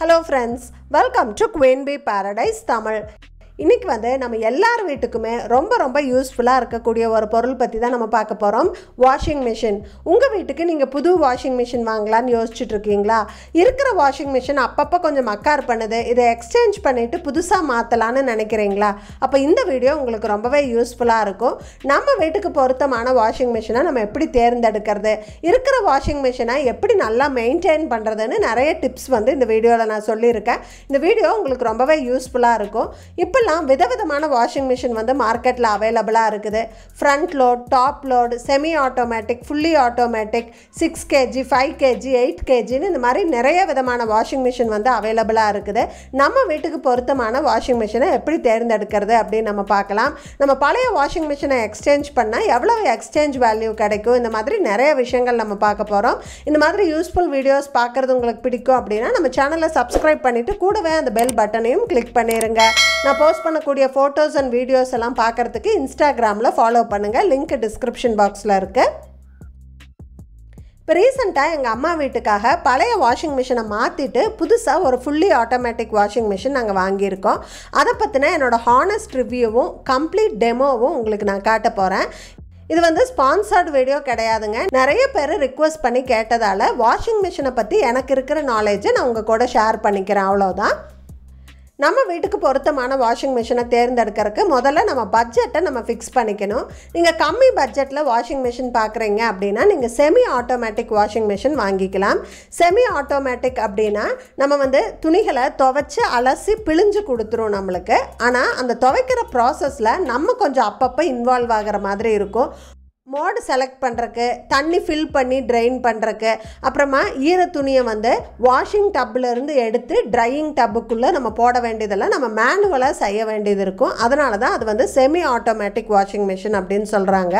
Hello friends, welcome to Queen Bee Paradise Tamil. இன்றைக்கி வந்து நம்ம எல்லார் வீட்டுக்குமே ரொம்ப ரொம்ப யூஸ்ஃபுல்லாக இருக்கக்கூடிய ஒரு பொருள் பற்றி தான் நம்ம பார்க்க போகிறோம் வாஷிங் மிஷின் உங்கள் வீட்டுக்கு நீங்கள் புது வாஷிங் மிஷின் வாங்கலான்னு யோசிச்சுட்டு இருக்கீங்களா இருக்கிற வாஷிங் மிஷின் அப்பப்போ கொஞ்சம் மக்கார் பண்ணுது இதை எக்ஸ்சேஞ்ச் பண்ணிவிட்டு புதுசாக மாற்றலான்னு நினைக்கிறீங்களா அப்போ இந்த வீடியோ உங்களுக்கு ரொம்பவே யூஸ்ஃபுல்லாக இருக்கும் நம்ம வீட்டுக்கு பொருத்தமான வாஷிங் மிஷினை நம்ம எப்படி தேர்ந்தெடுக்கிறது இருக்கிற வாஷிங் மிஷினை எப்படி நல்லா மெயின்டைன் பண்ணுறதுன்னு நிறைய டிப்ஸ் வந்து இந்த வீடியோவில் நான் சொல்லியிருக்கேன் இந்த வீடியோ உங்களுக்கு ரொம்பவே யூஸ்ஃபுல்லாக இருக்கும் இப்போ இப்போலாம் விதவிதமான வாஷிங் மிஷின் வந்து மார்க்கெட்டில் அவைலபிளாக இருக்குது front load top load semi automatic fully automatic six KG five KG eight கேஜின்னு இந்த மாதிரி நிறைய விதமான வாஷிங் மிஷின் வந்து அவைலபிளாக இருக்குது நம்ம வீட்டுக்கு பொருத்தமான வாஷிங் மிஷினை எப்படி தேர்ந்தெடுக்கிறது அப்படின்னு நம்ம பார்க்கலாம் நம்ம பழைய வாஷிங் மிஷினை எக்ஸ்சேஞ்ச் பண்ணால் எவ்வளோ எக்ஸ்சேஞ்ச் வேல்யூ கிடைக்கும் இந்த மாதிரி நிறைய விஷயங்கள் நம்ம பார்க்க போகிறோம் இந்த மாதிரி யூஸ்ஃபுல் வீடியோஸ் பார்க்குறது உங்களுக்கு பிடிக்கும் அப்படின்னா நம்ம சேனலை சப்ஸ்கிரைப் பண்ணிவிட்டு கூடவே அந்த பெல் பட்டனையும் கிளிக் பண்ணிடுங்க நான் போஸ்ட் பண்ணக்கூடிய ஃபோட்டோஸ் அண்ட் வீடியோஸ் எல்லாம் பார்க்குறதுக்கு இன்ஸ்டாகிராமில் ஃபாலோ பண்ணுங்கள் லிங்க் டிஸ்கிரிப்ஷன் பாக்ஸில் இருக்குது இப்போ ரீசெண்டாக எங்கள் அம்மா வீட்டுக்காக பழைய வாஷிங் மிஷினை மாற்றிட்டு புதுசாக ஒரு ஃபுல்லி ஆட்டோமேட்டிக் வாஷிங் மிஷின் நாங்கள் வாங்கியிருக்கோம் அதை பற்றின என்னோடய ஹானஸ்ட் ரிவ்யூவும் கம்ப்ளீட் டெமோவும் உங்களுக்கு நான் காட்ட போகிறேன் இது வந்து ஸ்பான்சர்டு வீடியோ கிடையாதுங்க நிறைய பேர் ரிக்வஸ்ட் பண்ணி கேட்டதால் வாஷிங் மிஷினை பற்றி எனக்கு இருக்கிற நாலேஜை நான் உங்கள் கூட ஷேர் பண்ணிக்கிறேன் அவ்வளோதான் நம்ம வீட்டுக்கு பொருத்தமான வாஷிங் மிஷினை தேர்ந்தெடுக்கிறதுக்கு முதல்ல நம்ம பட்ஜெட்டை நம்ம ஃபிக்ஸ் பண்ணிக்கணும் நீங்கள் கம்மி பட்ஜெட்டில் வாஷிங் மிஷின் பார்க்குறீங்க அப்படின்னா நீங்கள் செமி ஆட்டோமேட்டிக் வாஷிங் மிஷின் வாங்கிக்கலாம் செமி ஆட்டோமேட்டிக் அப்படின்னா நம்ம வந்து துணிகளை துவைச்சி அலசி பிழிஞ்சு கொடுத்துரும் நம்மளுக்கு ஆனால் அந்த துவைக்கிற ப்ராசஸில் நம்ம கொஞ்சம் அப்பப்போ இன்வால்வ் ஆகிற மாதிரி இருக்கும் மோடு செலக்ட் பண்ணுறக்கு தண்ணி ஃபில் பண்ணி ட்ரைன் பண்ணுறக்கு அப்புறமா ஈர துணியை வந்து வாஷிங் டப்புலேருந்து எடுத்து ட்ரையிங் டப்புக்குள்ளே நம்ம போட வேண்டியதெல்லாம் நம்ம மேனுவலாக செய்ய வேண்டியது இருக்கும் அதனால தான் அது வந்து செமி ஆட்டோமேட்டிக் வாஷிங் மிஷின் அப்படின்னு சொல்கிறாங்க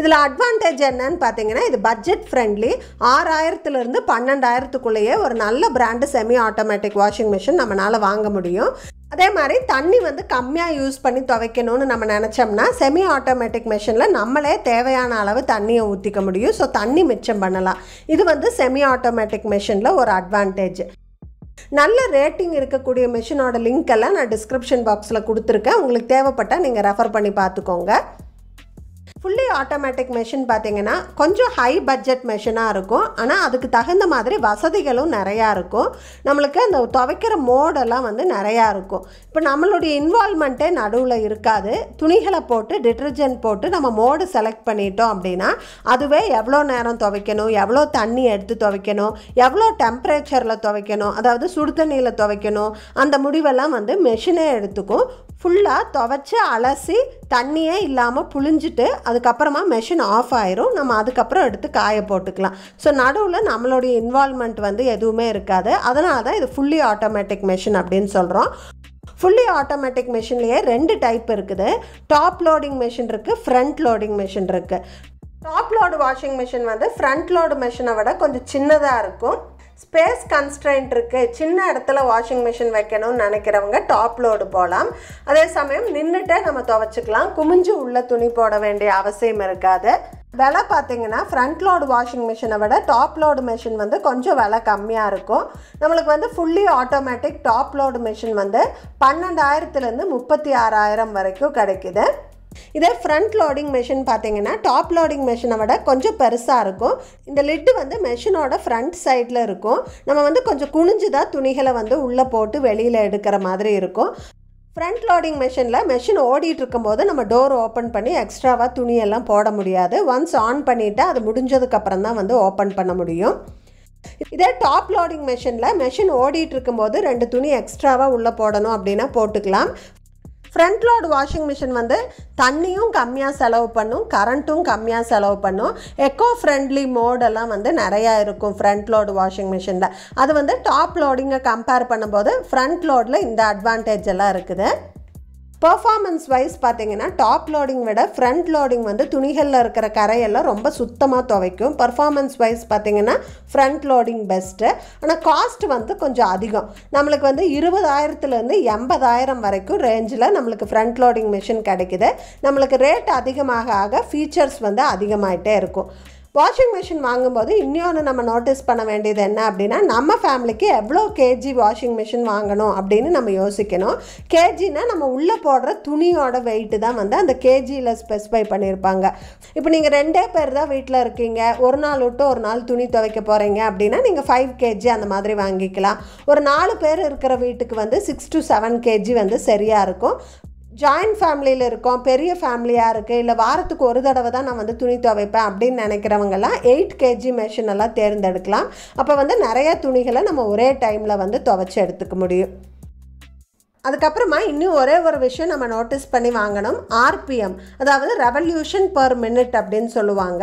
இதில் அட்வான்டேஜ் என்னன்னு பார்த்தீங்கன்னா இது பட்ஜெட் ஃப்ரெண்ட்லி ஆறாயிரத்துலேருந்து பன்னெண்டாயிரத்துக்குள்ளேயே ஒரு நல்ல brand semi automatic washing machine நம்மளால் வாங்க முடியும் அதே மாதிரி தண்ணி வந்து கம்மியாக யூஸ் பண்ணி துவைக்கணும்னு நம்ம நினச்சோம்னா செமி ஆட்டோமேட்டிக் மிஷினில் நம்மளே தேவையான அளவு தண்ணியை ஊற்றிக்க முடியும் ஸோ தண்ணி மிச்சம் பண்ணலாம் இது வந்து செமி ஆட்டோமேட்டிக் மிஷினில் ஒரு அட்வான்டேஜ் நல்ல ரேட்டிங் இருக்கக்கூடிய மிஷினோட லிங்க் எல்லாம் நான் டிஸ்கிரிப்ஷன் பாக்ஸில் கொடுத்துருக்கேன் உங்களுக்கு தேவைப்பட்டால் நீங்கள் ரெஃபர் பண்ணி பார்த்துக்கோங்க ஃபுல்லி ஆட்டோமேட்டிக் மிஷின் பார்த்திங்கன்னா கொஞ்சம் ஹை பட்ஜெட் மெஷினாக இருக்கும் ஆனால் அதுக்கு தகுந்த மாதிரி வசதிகளும் நிறையா இருக்கும் நம்மளுக்கு அந்த துவைக்கிற மோடெல்லாம் வந்து நிறையா இருக்கும் இப்போ நம்மளுடைய இன்வால்மெண்ட்டே நடுவில் இருக்காது துணிகளை போட்டு டிட்டர்ஜென்ட் போட்டு நம்ம மோடு செலக்ட் பண்ணிட்டோம் அப்படின்னா அதுவே எவ்வளோ நேரம் துவைக்கணும் எவ்வளோ தண்ணி எடுத்து துவைக்கணும் எவ்வளோ டெம்பரேச்சரில் துவைக்கணும் அதாவது சுடு தண்ணியில் துவைக்கணும் அந்த முடிவெல்லாம் வந்து மெஷினே எடுத்துக்கும் ஃபுல்லாக துவைச்சி அலசி தண்ணியே இல்லாமல் புழிஞ்சிட்டு அதுக்கப்புறமா மெஷின் ஆஃப் ஆயிரும் நம்ம அதுக்கப்புறம் எடுத்து காய போட்டுக்கலாம் ஸோ நடுவில் நம்மளுடைய இன்வால்மெண்ட் வந்து எதுவுமே இருக்காது அதனால தான் இது ஃபுல்லி ஆட்டோமேட்டிக் மெஷின் அப்படின்னு சொல்கிறோம் ஃபுல்லி ஆட்டோமேட்டிக் மிஷின்லேயே ரெண்டு டைப் இருக்குது டாப் லோடிங் மிஷின் இருக்குது ஃப்ரண்ட் லோடிங் மிஷின் இருக்குது டாப் லோடு வாஷிங் மிஷின் வந்து ஃப்ரண்ட் லோடு மிஷினை விட கொஞ்சம் சின்னதாக இருக்கும் ஸ்பேஸ் கன்ஸ்டன்ட் இருக்குது சின்ன இடத்துல வாஷிங் மிஷின் வைக்கணும்னு நினைக்கிறவங்க டாப் லோடு போகலாம் அதே சமயம் நின்றுட்டே நம்ம துவைச்சிக்கலாம் குமிஞ்சு உள்ள துணி போட வேண்டிய அவசியம் இருக்காது விலை பார்த்தீங்கன்னா ஃப்ரண்ட் லோடு வாஷிங் மிஷினை விட டாப் லோடு மிஷின் வந்து கொஞ்சம் விலை கம்மியாக இருக்கும் நம்மளுக்கு வந்து fully automatic top load machine வந்து பன்னெண்டாயிரத்துலேருந்து முப்பத்தி ஆறாயிரம் வரைக்கும் கிடைக்குது இதே ஃப்ரண்ட் லோடிங் மிஷின் பார்த்தீங்கன்னா டாப் லோடிங் மிஷினை விட கொஞ்சம் பெருசாக இருக்கும் இந்த லிட்டு வந்து மிஷினோட ஃப்ரண்ட் சைடில் இருக்கும் நம்ம வந்து கொஞ்சம் குனிஞ்சு தான் துணிகளை வந்து உள்ளே போட்டு வெளியில் எடுக்கிற மாதிரி இருக்கும் ஃப்ரண்ட் லோடிங் மிஷினில் மெஷின் ஓடிட்டு இருக்கும்போது நம்ம டோர் ஓப்பன் பண்ணி எக்ஸ்ட்ராவாக துணியெல்லாம் போட முடியாது ஒன்ஸ் ஆன் பண்ணிவிட்டு அது முடிஞ்சதுக்கப்புறம் தான் வந்து ஓப்பன் பண்ண முடியும் இதே டாப் லோடிங் மெஷினில் மெஷின் ஓடிட்டு இருக்கும்போது ரெண்டு துணி எக்ஸ்ட்ராவாக உள்ளே போடணும் அப்படின்னா போட்டுக்கலாம் ஃப்ரண்ட் லோட் வாஷிங் மிஷின் வந்து தண்ணியும் கம்மியாக செலவு பண்ணும் கரண்ட்டும் கம்மியாக செலவு பண்ணும் எக்கோ ஃப்ரெண்ட்லி மோடெல்லாம் வந்து நிறையா இருக்கும் ஃப்ரண்ட் லோடு வாஷிங் மிஷினில் அது வந்து டாப் லோடிங்கை கம்பேர் பண்ணும்போது ஃப்ரண்ட் லோடில் இந்த அட்வான்டேஜ் எல்லாம் இருக்குது பர்ஃபார்மன்ஸ் வைஸ் பார்த்தீங்கன்னா டாப் லோடிங் விட ஃப்ரண்ட் லோடிங் வந்து துணிகளில் இருக்கிற கரையெல்லாம் ரொம்ப சுத்தமாக துவைக்கும் பர்ஃபார்மன்ஸ் வைஸ் பார்த்தீங்கன்னா ஃப்ரண்ட் லோடிங் பெஸ்ட்டு ஆனால் காஸ்ட் வந்து கொஞ்சம் அதிகம் நம்மளுக்கு வந்து இருபதாயிரத்துலேருந்து எண்பதாயிரம் வரைக்கும் ரேஞ்சில் நம்மளுக்கு ஃப்ரண்ட் லோடிங் மிஷின் கிடைக்குது நம்மளுக்கு ரேட் அதிகமாக ஆக ஃபீச்சர்ஸ் வந்து அதிகமாகிட்டே இருக்கும் வாஷிங் மிஷின் வாங்கும்போது இன்னொன்று நம்ம நோட்டீஸ் பண்ண வேண்டியது என்ன அப்படின்னா நம்ம ஃபேமிலிக்கு எவ்வளோ கேஜி வாஷிங் மிஷின் வாங்கணும் அப்படின்னு நம்ம யோசிக்கணும் கேஜினா நம்ம உள்ளே போடுற துணியோட வெயிட்டு தான் வந்து அந்த கேஜியில் ஸ்பெசிஃபை பண்ணியிருப்பாங்க இப்போ நீங்கள் ரெண்டே பேர் தான் வீட்டில் இருக்கீங்க ஒரு நாள் விட்டு ஒரு நாள் துணி துவைக்க போகிறீங்க அப்படின்னா நீங்கள் ஃபைவ் கேஜி அந்த மாதிரி வாங்கிக்கலாம் ஒரு நாலு பேர் இருக்கிற வீட்டுக்கு வந்து சிக்ஸ் டு செவன் கேஜி வந்து சரியாக இருக்கும் ஜாயின்ட் ஃபேமிலியில் இருக்கோம் பெரிய ஃபேமிலியாக இருக்குது இல்லை வாரத்துக்கு ஒரு தடவை தான் நான் வந்து துணி துவைப்பேன் அப்படின்னு நினைக்கிறவங்கெல்லாம் எயிட் கேஜி மெஷினெல்லாம் தேர்ந்தெடுக்கலாம் அப்போ வந்து நிறையா துணிகளை நம்ம ஒரே டைமில் வந்து துவைச்சி எடுத்துக்க முடியும் அதுக்கப்புறமா இன்னும் ஒரே ஒரு விஷயம் நம்ம நோட்டீஸ் பண்ணி வாங்கணும் ஆர்பிஎம் அதாவது ரெவல்யூஷன் பர் மினிட் அப்படின்னு சொல்லுவாங்க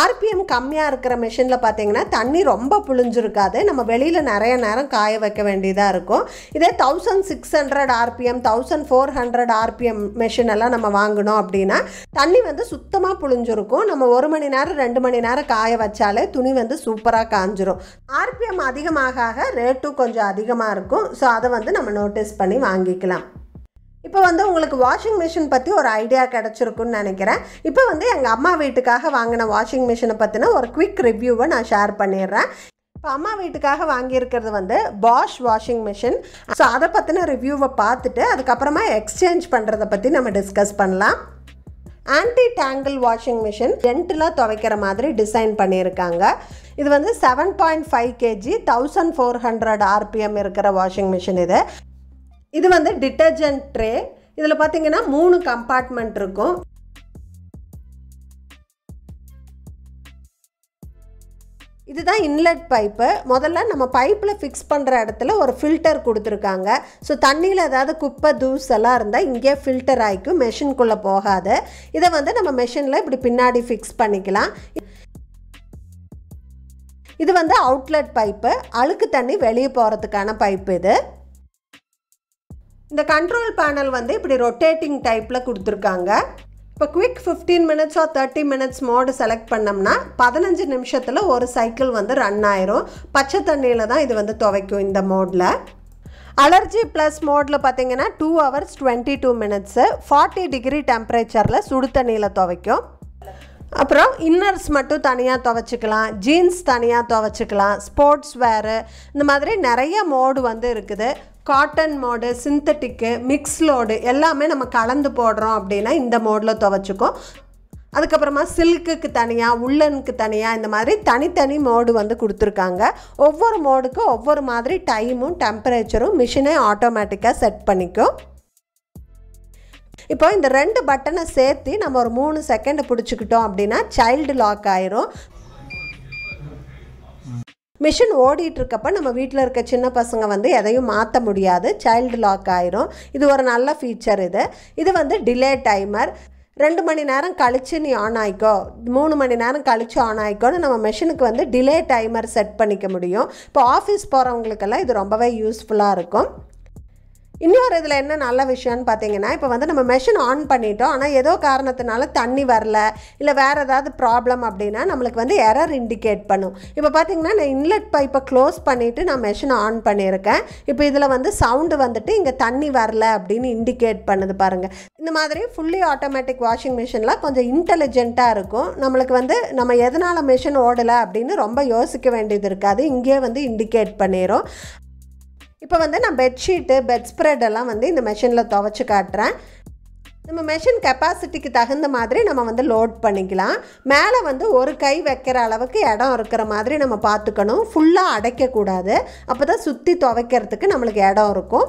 ஆர்பிஎம் கம்மியாக இருக்கிற மிஷினில் பார்த்தீங்கன்னா தண்ணி ரொம்ப புழிஞ்சிருக்காது நம்ம வெளியில் நிறைய நேரம் காய வைக்க வேண்டியதாக இருக்கும் இதே thousand six hundred RPM thousand four hundred RPM machine எல்லாம் நம்ம வாங்கினோம் அப்படின்னா தண்ணி வந்து சுத்தமாக புழிஞ்சிருக்கும் நம்ம ஒரு மணி நேரம் ரெண்டு மணி நேரம் காய வச்சாலே துணி வந்து சூப்பராக காஞ்சிரும் ஆர்பிஎம் அதிகமாக ரேட்டும் கொஞ்சம் அதிகமாக இருக்கும் ஸோ அதை வந்து நம்ம நோட்டீஸ் பண்ணி வாங்கிக்கலாம் இப்போ வந்து உங்களுக்கு வாஷிங் மிஷின் பற்றி ஒரு ஐடியா கிடச்சிருக்குன்னு நினைக்கிறேன் இப்போ வந்து எங்கள் அம்மா வீட்டுக்காக வாங்கின வாஷிங் மிஷினை பற்றின ஒரு குவிக் ரிவ்யூவை நான் ஷேர் பண்ணிடுறேன் இப்போ அம்மா வீட்டுக்காக வாங்கியிருக்கிறது வந்து பாஷ் வாஷிங் மிஷின் ஸோ அதை பற்றின ரிவ்யூவை பார்த்துட்டு அதுக்கப்புறமா எக்ஸ்சேஞ்ச் பண்ணுறதை பற்றி நம்ம டிஸ்கஸ் பண்ணலாம் ஆன்டி டேங்கிள் வாஷிங் மிஷின் ஜென்டிலாக துவைக்கிற மாதிரி டிசைன் பண்ணியிருக்காங்க இது வந்து seven point five KG thousand four hundred RPM இருக்கிற வாஷிங் மிஷின் இது இது வந்து டிட்டர்ஜென்ட் ட்ரே இதில் பார்த்தீங்கன்னா மூணு கம்பார்ட்மெண்ட் இருக்கும் இதுதான் இன்லெட் பைப்பு முதல்ல நம்ம பைப்பில் ஃபிக்ஸ் பண்ணுற இடத்துல ஒரு ஃபில்டர் கொடுத்துருக்காங்க ஸோ தண்ணியில் ஏதாவது குப்பை தூஸ் எல்லாம் இருந்தால் இங்கே ஃபில்டர் ஆகிக்கும் மெஷின்குள்ளே போகாது இதை வந்து நம்ம மெஷினில் இப்படி பின்னாடி ஃபிக்ஸ் பண்ணிக்கலாம் இது வந்து அவுட்லெட் பைப்பு அழுக்கு தண்ணி வெளியே போகிறதுக்கான பைப்பு இது இந்த கண்ட்ரோல் பேனல் வந்து இப்படி ரொட்டேட்டிங் டைப்பில் கொடுத்துருக்காங்க இப்போ quick fifteen minutes or thirty minutes mode select பண்ணோம்னா பதினஞ்சு நிமிஷத்தில் ஒரு சைக்கிள் வந்து ரன் ஆயிரும் பச்சை தண்ணியில் தான் இது வந்து துவைக்கும் இந்த மோடில் அலர்ஜி ப்ளஸ் மோடில் பார்த்தீங்கன்னா two hours twenty two minutes forty degree டெம்பரேச்சரில் சுடு தண்ணியில் துவைக்கும் அப்புறம் இன்னர்ஸ் மட்டும் தனியாக துவைச்சிக்கலாம் ஜீன்ஸ் தனியாக துவைச்சிக்கலாம் ஸ்போர்ட்ஸ் வேரு இந்த மாதிரி நிறைய மோடு வந்து இருக்குது காட்டன் மோடு சிந்தட்டிக்கு லோடு எல்லாமே நம்ம கலந்து போடுறோம் அப்படின்னா இந்த மோடில் துவைச்சிக்கும் அதுக்கப்புறமா சில்க்குக்கு தனியாக உள்ளனுக்கு தனியாக இந்த மாதிரி தனித்தனி மோடு வந்து கொடுத்துருக்காங்க ஒவ்வொரு மோடுக்கும் ஒவ்வொரு மாதிரி டைமும் டெம்பரேச்சரும் மிஷினே ஆட்டோமேட்டிக்காக செட் பண்ணிக்கும் இப்போ இந்த ரெண்டு பட்டனை சேர்த்து நம்ம ஒரு மூணு செகண்ட் பிடிச்சிக்கிட்டோம் அப்படின்னா சைல்டு லாக் ஆயிரும் மிஷின் ஓடிட்டு இருக்கப்ப நம்ம வீட்டில் இருக்க சின்ன பசங்க வந்து எதையும் மாற்ற முடியாது சைல்டு லாக் ஆயிரும் இது ஒரு நல்ல ஃபீச்சர் இது இது வந்து டிலே டைமர் ரெண்டு மணி நேரம் கழித்து நீ ஆன் ஆகிக்கோ மூணு மணி நேரம் கழித்து ஆன் ஆகிக்கோன்னு நம்ம மிஷினுக்கு வந்து டிலே டைமர் செட் பண்ணிக்க முடியும் இப்போ ஆஃபீஸ் போகிறவங்களுக்கெல்லாம் இது ரொம்பவே யூஸ்ஃபுல்லாக இருக்கும் இன்னொரு இதில் என்ன நல்ல விஷயம்னு பார்த்தீங்கன்னா இப்போ வந்து நம்ம மெஷின் ஆன் பண்ணிட்டோம் ஆனால் ஏதோ காரணத்தினால தண்ணி வரல இல்லை வேறு ஏதாவது ப்ராப்ளம் அப்படின்னா நம்மளுக்கு வந்து எரர் இண்டிகேட் பண்ணும் இப்போ பார்த்தீங்கன்னா நான் இன்லெட் பைப்பை க்ளோஸ் பண்ணிவிட்டு நான் மெஷின் ஆன் பண்ணியிருக்கேன் இப்போ இதில் வந்து சவுண்டு வந்துட்டு இங்கே தண்ணி வரல அப்படின்னு இண்டிகேட் பண்ணுது பாருங்கள் இந்த மாதிரி ஃபுல்லி ஆட்டோமேட்டிக் வாஷிங் மிஷினில் கொஞ்சம் இன்டெலிஜென்ட்டாக இருக்கும் நம்மளுக்கு வந்து நம்ம எதனால் மிஷின் ஓடலை அப்படின்னு ரொம்ப யோசிக்க வேண்டியது இருக்காது இங்கேயே வந்து இண்டிகேட் பண்ணிடும் இப்போ வந்து நான் பெட்ஷீட்டு பெட் ஸ்ப்ரெட் எல்லாம் வந்து இந்த மெஷினில் துவைச்சி காட்டுறேன் நம்ம மெஷின் கெப்பாசிட்டிக்கு தகுந்த மாதிரி நம்ம வந்து லோட் பண்ணிக்கலாம் மேலே வந்து ஒரு கை வைக்கிற அளவுக்கு இடம் இருக்கிற மாதிரி நம்ம பார்த்துக்கணும் ஃபுல்லாக அடைக்கக்கூடாது அப்போ தான் சுற்றி துவைக்கிறதுக்கு நம்மளுக்கு இடம் இருக்கும்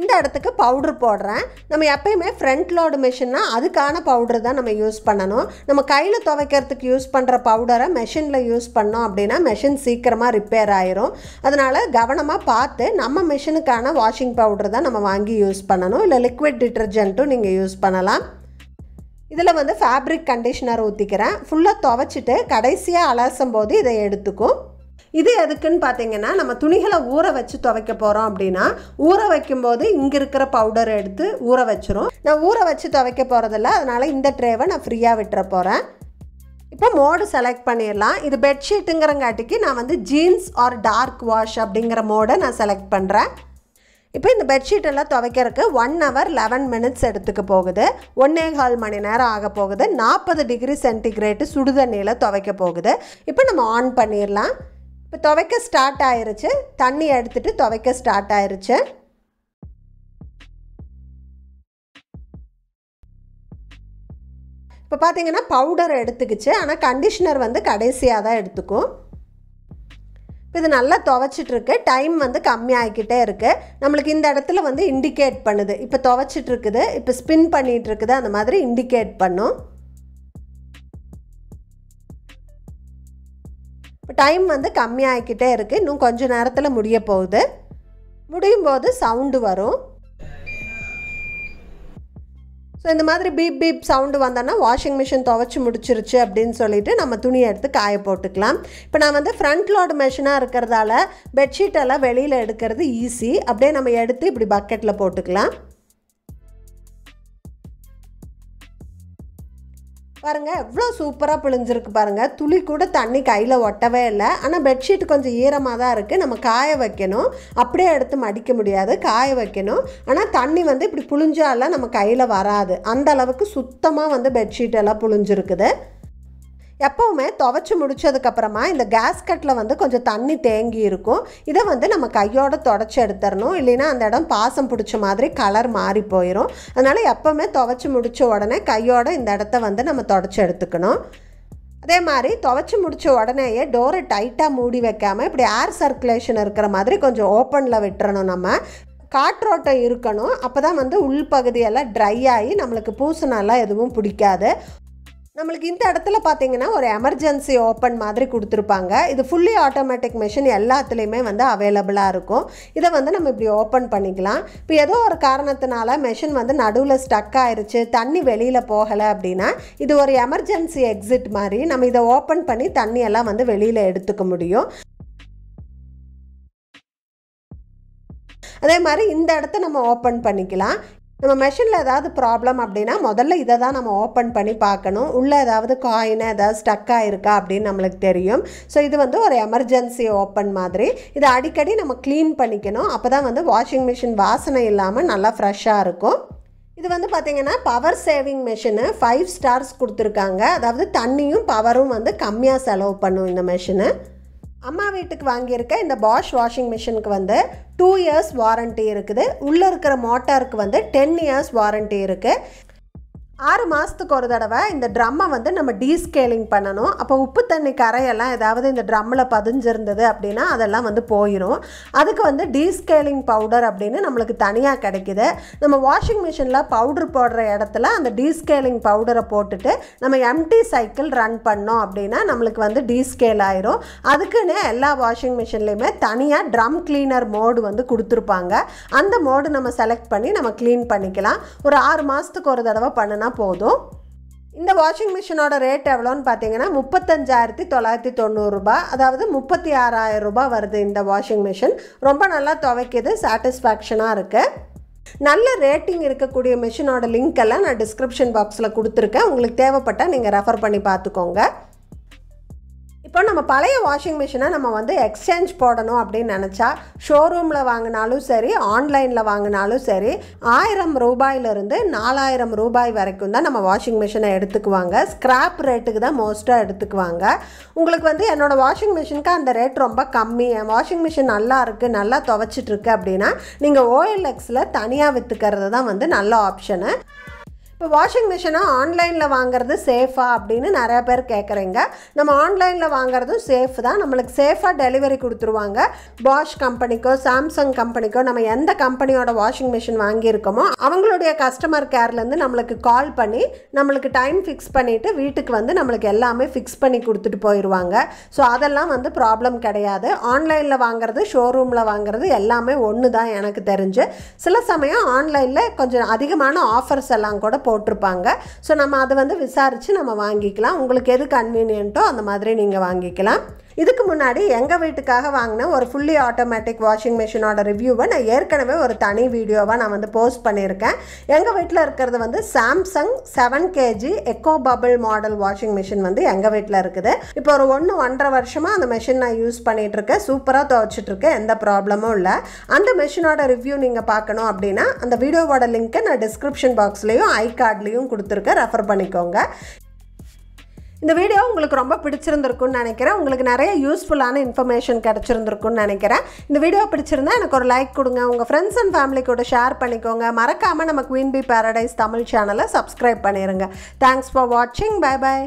இந்த இடத்துக்கு பவுட்ரு போடுறேன் நம்ம எப்பயுமே ஃப்ரண்ட் லோடு மிஷின்னா அதுக்கான பவுட்ரு தான் நம்ம யூஸ் பண்ணணும் நம்ம கையில் துவைக்கிறதுக்கு யூஸ் பண்ணுற பவுடரை மெஷினில் யூஸ் பண்ணோம் அப்படின்னா மெஷின் சீக்கிரமாக ரிப்பேர் ஆயிரும் அதனால் கவனமாக பார்த்து நம்ம மிஷினுக்கான வாஷிங் பவுட்ரு தான் நம்ம வாங்கி யூஸ் பண்ணணும் இல்லை லிக்விட் டிட்டர்ஜென்ட்டும் நீங்கள் யூஸ் பண்ணலாம் இதில் வந்து ஃபேப்ரிக் கண்டிஷ்னர் ஊற்றிக்கிறேன் ஃபுல்லாக துவைச்சிட்டு கடைசியாக அலசும் போது இதை எடுத்துக்கும் இது எதுக்குன்னு பார்த்தீங்கன்னா நம்ம துணிகளை ஊற வச்சு துவைக்க போகிறோம் அப்படின்னா ஊற வைக்கும்போது இங்கே இருக்கிற பவுடர் எடுத்து ஊற வச்சிரும் நான் ஊற வச்சு துவைக்க போகிறதில்ல அதனால் இந்த ட்ரேவை நான் ஃப்ரீயாக விட்டுற போகிறேன் இப்போ மோடு செலக்ட் பண்ணிடலாம் இது பெட்ஷீட்டுங்கிறங்காட்டிக்கு நான் வந்து ஜீன்ஸ் ஆர் டார்க் வாஷ் அப்படிங்கிற மோடை நான் செலக்ட் பண்ணுறேன் இப்போ இந்த பெட்ஷீட் எல்லாம் துவைக்கிறதுக்கு ஒன் ஹவர் லெவன் மினிட்ஸ் எடுத்துக்க போகுது ஒன்னே கால் மணி நேரம் ஆக போகுது நாற்பது டிகிரி சென்டிகிரேட்டு சுடுதண்ணியில் துவைக்க போகுது இப்போ நம்ம ஆன் பண்ணிடலாம் இப்போ துவைக்க ஸ்டார்ட் ஆயிருச்சு தண்ணி எடுத்துகிட்டு துவைக்க ஸ்டார்ட் ஆயிருச்சு இப்போ பார்த்தீங்கன்னா பவுடர் எடுத்துக்கிச்சு ஆனால் கண்டிஷ்னர் வந்து கடைசியாக தான் எடுத்துக்கும் இப்போ இது நல்லா துவைச்சிட்ருக்கு டைம் வந்து கம்மியாகிக்கிட்டே இருக்குது நம்மளுக்கு இந்த இடத்துல வந்து இண்டிகேட் பண்ணுது இப்போ துவைச்சிட்ருக்குது இப்போ ஸ்பின் பண்ணிகிட்ருக்குது அந்த மாதிரி இண்டிகேட் பண்ணும் இப்போ டைம் வந்து கம்மியாகிக்கிட்டே இருக்குது இன்னும் கொஞ்சம் நேரத்தில் முடிய போகுது முடியும் போது சவுண்டு வரும் ஸோ இந்த மாதிரி பீப் பீப் சவுண்டு வந்தோன்னா வாஷிங் மிஷின் துவச்சி முடிச்சிருச்சு அப்படின்னு சொல்லிட்டு நம்ம துணியை எடுத்து காய போட்டுக்கலாம் இப்போ நான் வந்து ஃப்ரண்ட் லோடு மிஷினாக இருக்கிறதால பெட்ஷீட்டெல்லாம் வெளியில் எடுக்கிறது ஈஸி அப்படியே நம்ம எடுத்து இப்படி பக்கெட்டில் போட்டுக்கலாம் பாருங்கள் எவ்வளோ சூப்பராக பிழிஞ்சிருக்கு பாருங்கள் துளி கூட தண்ணி கையில் ஒட்டவே இல்லை ஆனால் பெட்ஷீட் கொஞ்சம் ஈரமாக தான் இருக்குது நம்ம காய வைக்கணும் அப்படியே எடுத்து மடிக்க முடியாது காய வைக்கணும் ஆனால் தண்ணி வந்து இப்படி புழிஞ்சாலாம் நம்ம கையில் வராது அந்த அளவுக்கு சுத்தமாக வந்து பெட்ஷீட் எல்லாம் புழிஞ்சிருக்குது எப்போவுமே துவைச்சி முடித்ததுக்கப்புறமா இந்த கேஸ் கட்டில் வந்து கொஞ்சம் தண்ணி தேங்கி இருக்கும் இதை வந்து நம்ம கையோட தொடச்சி எடுத்துடணும் இல்லைன்னா அந்த இடம் பாசம் பிடிச்ச மாதிரி கலர் மாறி போயிடும் அதனால் எப்போவுமே துவைச்சி முடித்த உடனே கையோட இந்த இடத்த வந்து நம்ம தொடச்சி எடுத்துக்கணும் அதே மாதிரி துவைச்சி முடித்த உடனேயே டோரை டைட்டாக மூடி வைக்காமல் இப்படி ஏர் சர்க்குலேஷன் இருக்கிற மாதிரி கொஞ்சம் ஓப்பனில் விட்டுறணும் நம்ம காற்றோட்டம் இருக்கணும் அப்போ தான் வந்து உள்பகுதியெல்லாம் ட்ரை ஆகி நம்மளுக்கு பூசணெல்லாம் எதுவும் பிடிக்காது நம்மளுக்கு இந்த இடத்துல பார்த்தீங்கன்னா ஒரு எமர்ஜென்சி ஓப்பன் மாதிரி கொடுத்துருப்பாங்க இது ஃபுல்லி ஆட்டோமேட்டிக் மிஷின் எல்லாத்துலேயுமே வந்து அவைலபிளாக இருக்கும் இதை வந்து நம்ம இப்படி ஓப்பன் பண்ணிக்கலாம் இப்போ ஏதோ ஒரு காரணத்தினால மிஷின் வந்து நடுவில் ஸ்டக் ஆகிருச்சு தண்ணி வெளியில் போகலை அப்படின்னா இது ஒரு எமர்ஜென்சி எக்ஸிட் மாதிரி நம்ம இதை ஓப்பன் பண்ணி தண்ணியெல்லாம் வந்து வெளியில் எடுத்துக்க முடியும் அதே மாதிரி இந்த இடத்த நம்ம ஓப்பன் பண்ணிக்கலாம் நம்ம மெஷினில் ஏதாவது ப்ராப்ளம் அப்படின்னா முதல்ல இதை தான் நம்ம ஓப்பன் பண்ணி பார்க்கணும் உள்ளே ஏதாவது காயினு ஏதாவது ஸ்டக் ஆகிருக்கா அப்படின்னு நம்மளுக்கு தெரியும் ஸோ இது வந்து ஒரு எமர்ஜென்சி ஓப்பன் மாதிரி இதை அடிக்கடி நம்ம க்ளீன் பண்ணிக்கணும் அப்போ தான் வந்து வாஷிங் மிஷின் வாசனை இல்லாமல் நல்லா ஃப்ரெஷ்ஷாக இருக்கும் இது வந்து பார்த்திங்கன்னா power saving machine five stars கொடுத்துருக்காங்க அதாவது தண்ணியும் பவரும் வந்து கம்மியாக செலவு பண்ணும் இந்த மிஷினு அம்மா வீட்டுக்கு வாங்கியிருக்க இந்த பாஷ் வாஷிங் மிஷினுக்கு வந்து டூ இயர்ஸ் வாரண்ட்டி இருக்குது உள்ளே இருக்கிற மோட்டாருக்கு வந்து டென் இயர்ஸ் வாரண்ட்டி இருக்குது ஆறு மாதத்துக்கு ஒரு தடவை இந்த ட்ரம்மை வந்து நம்ம டீஸ்கேலிங் பண்ணணும் அப்போ உப்பு தண்ணி கரையெல்லாம் ஏதாவது இந்த ட்ரம்மில் பதிஞ்சிருந்தது அப்படின்னா அதெல்லாம் வந்து போயிடும் அதுக்கு வந்து டீஸ்கேலிங் பவுடர் அப்படின்னு நம்மளுக்கு தனியாக கிடைக்கிது நம்ம வாஷிங் மிஷினில் பவுடர் போடுற இடத்துல அந்த டீஸ்கேலிங் பவுடரை போட்டுட்டு நம்ம எம்டி சைக்கிள் ரன் பண்ணோம் அப்படின்னா நம்மளுக்கு வந்து டீஸ்கேல் ஆயிரும் அதுக்குன்னு எல்லா வாஷிங் மிஷின்லேயுமே தனியாக ட்ரம் க்ளீனர் மோடு வந்து கொடுத்துருப்பாங்க அந்த மோடு நம்ம செலக்ட் பண்ணி நம்ம க்ளீன் பண்ணிக்கலாம் ஒரு ஆறு மாதத்துக்கு ஒரு தடவை பண்ணணும் பண்ணால் போதும் இந்த வாஷிங் மிஷினோட ரேட் எவ்வளோன்னு பார்த்தீங்கன்னா முப்பத்தஞ்சாயிரத்தி தொள்ளாயிரத்தி தொண்ணூறுரூபா அதாவது முப்பத்தி ஆறாயிரம் ரூபாய் வருது இந்த வாஷிங் மிஷின் ரொம்ப நல்லா துவைக்குது சாட்டிஸ்ஃபேக்ஷனாக இருக்குது நல்ல ரேட்டிங் இருக்கக்கூடிய மிஷினோட லிங்க் எல்லாம் நான் டிஸ்கிரிப்ஷன் பாக்ஸில் கொடுத்துருக்கேன் உங்களுக்கு தேவைப்பட்டால் நீங்கள் ரெஃபர் பண்ணி பார்த்துக்கோங்க ஆனால் நம்ம பழைய வாஷிங் மிஷினை நம்ம வந்து எக்ஸ்சேஞ்ச் போடணும் அப்படின்னு நினச்சா ஷோரூமில் வாங்கினாலும் சரி ஆன்லைனில் வாங்கினாலும் சரி ஆயிரம் ரூபாயிலிருந்து நாலாயிரம் ரூபாய் வரைக்கும் தான் நம்ம வாஷிங் மிஷினை எடுத்துக்குவாங்க ஸ்க்ராப் ரேட்டுக்கு தான் மோஸ்ட்டாக எடுத்துக்குவாங்க உங்களுக்கு வந்து என்னோடய வாஷிங் மிஷினுக்கு அந்த ரேட் ரொம்ப கம்மி என் வாஷிங் மிஷின் நல்லா இருக்குது நல்லா துவைச்சிட்ருக்கு அப்படின்னா நீங்கள் ஓஎல்எக்ஸில் தனியாக விற்றுக்கிறது தான் வந்து நல்ல ஆப்ஷனு இப்போ வாஷிங் மிஷினை ஆன்லைனில் வாங்குறது சேஃபா அப்படின்னு நிறைய பேர் கேட்குறீங்க நம்ம ஆன்லைனில் வாங்குறதும் சேஃப் தான் நம்மளுக்கு சேஃபாக டெலிவரி கொடுத்துருவாங்க பாஷ் கம்பெனிக்கோ சாம்சங் கம்பெனிக்கோ நம்ம எந்த கம்பெனியோட வாஷிங் மிஷின் வாங்கியிருக்கோமோ அவங்களுடைய கஸ்டமர் கேர்லேருந்து நம்மளுக்கு கால் பண்ணி நம்மளுக்கு டைம் ஃபிக்ஸ் பண்ணிவிட்டு வீட்டுக்கு வந்து நம்மளுக்கு எல்லாமே ஃபிக்ஸ் பண்ணி கொடுத்துட்டு போயிடுவாங்க ஸோ அதெல்லாம் வந்து ப்ராப்ளம் கிடையாது ஆன்லைனில் வாங்குறது ஷோரூமில் வாங்குறது எல்லாமே ஒன்று தான் எனக்கு தெரிஞ்சு சில சமயம் ஆன்லைனில் கொஞ்சம் அதிகமான ஆஃபர்ஸ் எல்லாம் கூட போட்டிருப்பாங்க ஸோ நம்ம அதை வந்து விசாரித்து நம்ம வாங்கிக்கலாம் உங்களுக்கு எது கன்வீனியன்ட்டோ அந்த மாதிரி நீங்கள் வாங்கிக்கலாம் இதுக்கு முன்னாடி எங்கள் வீட்டுக்காக வாங்கின ஒரு ஃபுல்லி ஆட்டோமேட்டிக் வாஷிங் மிஷினோட ரிவ்யூவை நான் ஏற்கனவே ஒரு தனி வீடியோவாக நான் வந்து போஸ்ட் பண்ணியிருக்கேன் எங்கள் வீட்டில் இருக்கிறது வந்து Samsung seven KG eco bubble model washing machine வந்து எங்கள் வீட்டில் இருக்குது இப்போ ஒரு ஒன்று ஒன்றரை வருஷமாக அந்த மிஷின் நான் யூஸ் பண்ணிகிட்டு இருக்கேன் சூப்பராக துவைச்சிட்ருக்கேன் எந்த ப்ராப்ளமும் இல்லை அந்த மிஷினோட ரிவ்யூ நீங்கள் பார்க்கணும் அப்படின்னா அந்த வீடியோவோட லிங்க்கை நான் டிஸ்கிரிப்ஷன் பாக்ஸ்லேயும் ஐ கார்ட்லேயும் கொடுத்துருக்கேன் ரெஃபர் பண்ணிக்கோங்க இந்த வீடியோ உங்களுக்கு ரொம்ப பிடிச்சிருந்துருக்குன்னு நினைக்கிறேன் உங்களுக்கு நிறைய யூஸ்ஃபுல்லான இன்ஃபர்மேஷன் கிடச்சிருந்துருக்குன்னு நினைக்கிறேன் இந்த வீடியோ பிடிச்சிருந்தா எனக்கு ஒரு லைக் கொடுங்க உங்கள் ஃப்ரெண்ட்ஸ் அண்ட் ஃபேமிலி கூட ஷேர் பண்ணிக்கோங்க மறக்காமல் நம்ம குவீன் பி பேரடைஸ் தமிழ் சேனலை சப்ஸ்கிரைப் பண்ணிடுங்க தேங்க்ஸ் ஃபார் வாட்சிங் பாய் பாய்